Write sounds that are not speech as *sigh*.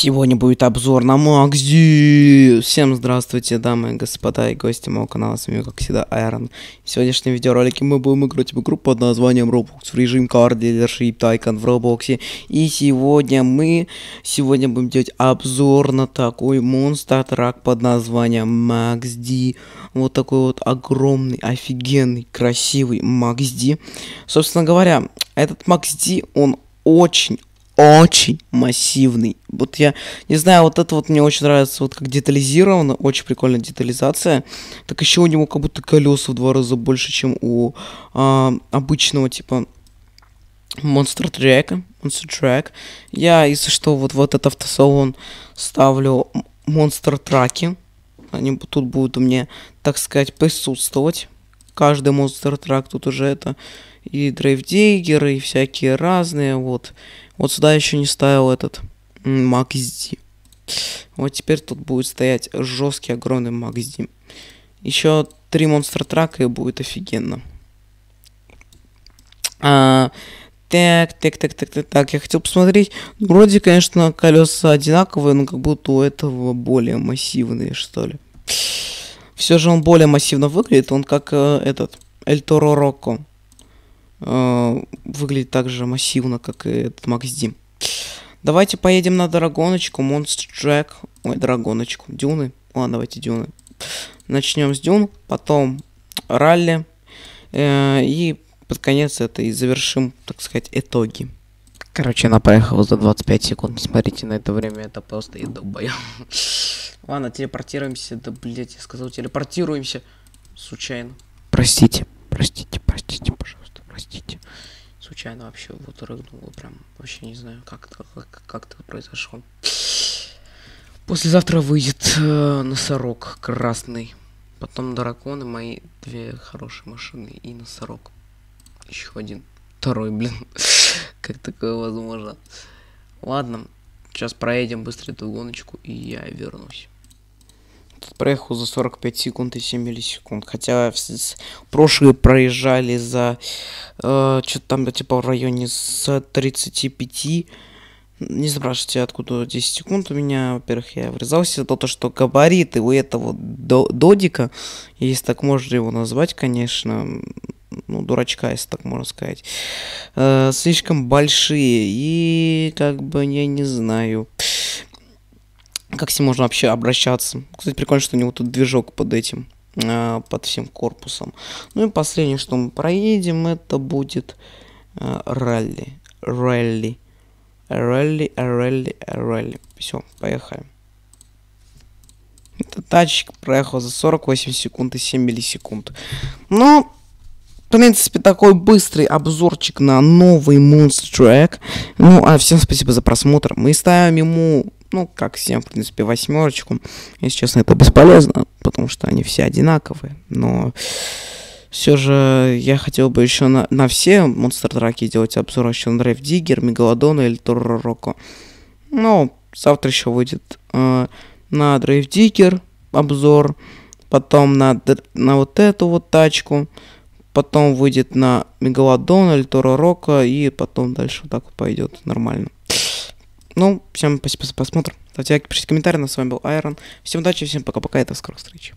Сегодня будет обзор на Макзи. Всем здравствуйте, дамы и господа, и гости моего канала, с вами, как всегда, Айрон. В сегодняшнем видеоролике мы будем играть в игру под названием Roblox в режим Car Dealership Tycoon в Roblox. И сегодня мы, сегодня будем делать обзор на такой монстр-трак под названием Max Вот такой вот огромный, офигенный, красивый Max Собственно говоря, этот Max он очень очень массивный. Вот я не знаю, вот это вот мне очень нравится, вот как детализировано, очень прикольная детализация. Так еще у него как будто колеса в два раза больше, чем у а, обычного типа Monster Track. Monster Track. Я, если что, вот вот этот автосалон ставлю Monster Траки. Они тут будут у меня, так сказать, присутствовать. Каждый Monster Track тут уже это и драйвдейгеры, и всякие разные, вот. Вот сюда еще не ставил этот MaxD. Вот теперь тут будет стоять жесткий огромный MaxD. Еще три монстра трака и будет офигенно. А, так, так, так, так, так, так, я хотел посмотреть. Ну, вроде, конечно, колеса одинаковые, но как будто у этого более массивные, что ли. Все же он более массивно выглядит, он как э, этот, Эль Рокко. Э, выглядит так же массивно, как и этот Макс Дим. Давайте поедем на Драгоночку, Монстр Джек. Ой, Драгоночку. Дюны. Ладно, давайте Дюны. Начнем с Дюн, потом Ралли. Э, и под конец это и завершим, так сказать, итоги. Короче, она проехала за 25 секунд. Смотрите на это время, это просто еду боем. *laughs* Ладно, телепортируемся. Да, блять, я сказал телепортируемся. Случайно. Простите, простите случайно вообще вот рыгнула. Прям вообще не знаю, как это, как, как это произошло. Послезавтра выйдет э, носорог красный. Потом драконы, мои две хорошие машины и носорог. Еще один. Второй, блин. *laughs* как такое возможно? Ладно, сейчас проедем быстро эту гоночку, и я вернусь. Тут проехал за 45 секунд и 7 миллисекунд. Хотя прошлые проезжали за э, что-то там типа в районе с 35. Не спрашивайте, откуда 10 секунд у меня. Во-первых, я врезался. То, то что габариты у этого додика, если так можно его назвать, конечно, ну, дурачка, если так можно сказать, э, слишком большие. И как бы я не знаю как с ним можно вообще обращаться. Кстати, прикольно, что у него тут движок под этим. Э, под всем корпусом. Ну и последнее, что мы проедем, это будет э, ралли. Ралли. Ралли, ралли, ралли. Все, поехали. Этот тачик проехал за 48 секунд и 7 миллисекунд. Ну, в принципе, такой быстрый обзорчик на новый Monster Track. Ну, а всем спасибо за просмотр. Мы ставим ему ну, как всем, в принципе, восьмерочку. Если честно, это бесполезно, потому что они все одинаковые. Но все же я хотел бы еще на, на все монстр драки делать обзор а еще на Драйв Диггер, Мегалодона или Торо Ну завтра еще выйдет э, на Дрейв Диггер обзор, потом на, на вот эту вот тачку, потом выйдет на Мегалодон или Торо и потом дальше вот так вот пойдет нормально. Ну, всем спасибо за просмотр. Ставьте лайки, пишите комментарии. На с вами был Айрон. Всем удачи, всем пока-пока и до скорых встреч.